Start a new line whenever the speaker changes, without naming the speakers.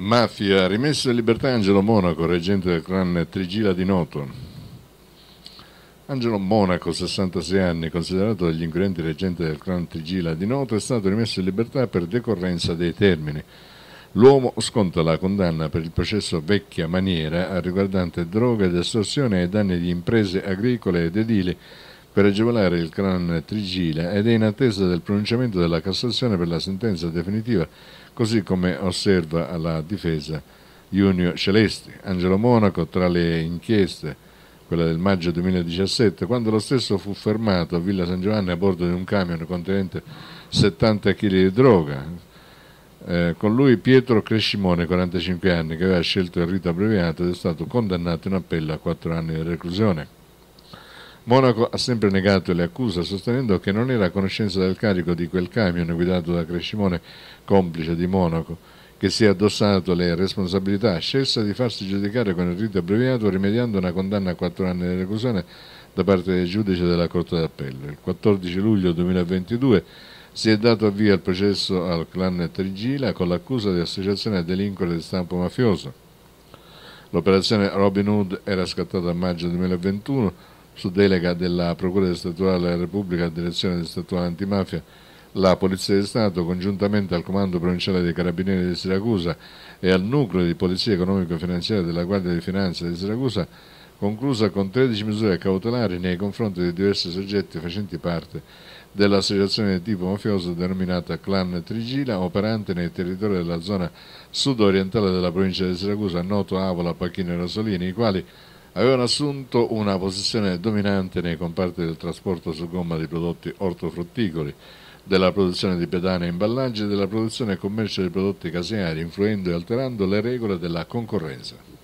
Mafia, rimesso in libertà Angelo Monaco, reggente del clan Trigila di Noto. Angelo Monaco, 66 anni, considerato dagli inquirenti reggente del clan Trigila di Noto, è stato rimesso in libertà per decorrenza dei termini. L'uomo sconta la condanna per il processo vecchia maniera riguardante droga ed estorsione ai danni di imprese agricole ed edili per agevolare il clan Trigila ed è in attesa del pronunciamento della Cassazione per la sentenza definitiva così come osserva alla difesa Junio Celesti. Angelo Monaco, tra le inchieste, quella del maggio 2017, quando lo stesso fu fermato a Villa San Giovanni a bordo di un camion contenente 70 kg di droga. Eh, con lui Pietro Crescimone, 45 anni, che aveva scelto il rito abbreviato ed è stato condannato in appello a 4 anni di reclusione. Monaco ha sempre negato le accuse, sostenendo che non era a conoscenza del carico di quel camion guidato da Crescimone, complice di Monaco, che si è addossato le responsabilità, scelse di farsi giudicare con il rito abbreviato rimediando una condanna a quattro anni di reclusione da parte del giudice della Corte d'Appello. Il 14 luglio 2022 si è dato avvio al processo al clan Trigila con l'accusa di associazione a delinquere di stampo mafioso. L'operazione Robin Hood era scattata a maggio 2021 su delega della Procura del Statuale della Repubblica a direzione del Statuale Antimafia la Polizia di Stato, congiuntamente al Comando Provinciale dei Carabinieri di Siracusa e al Nucleo di Polizia Economico-Finanziaria della Guardia di Finanza di Siracusa, conclusa con 13 misure cautelari nei confronti di diversi soggetti facenti parte dell'associazione di tipo mafioso denominata Clan Trigila, operante nei territori della zona sud-orientale della provincia di Siracusa, Noto, Avola, Pacchino e Rosolini, i quali avevano assunto una posizione dominante nei comparti del trasporto su gomma di prodotti ortofrutticoli, della produzione di pedane e imballaggi e della produzione e commercio di prodotti caseari, influendo e alterando le regole della concorrenza.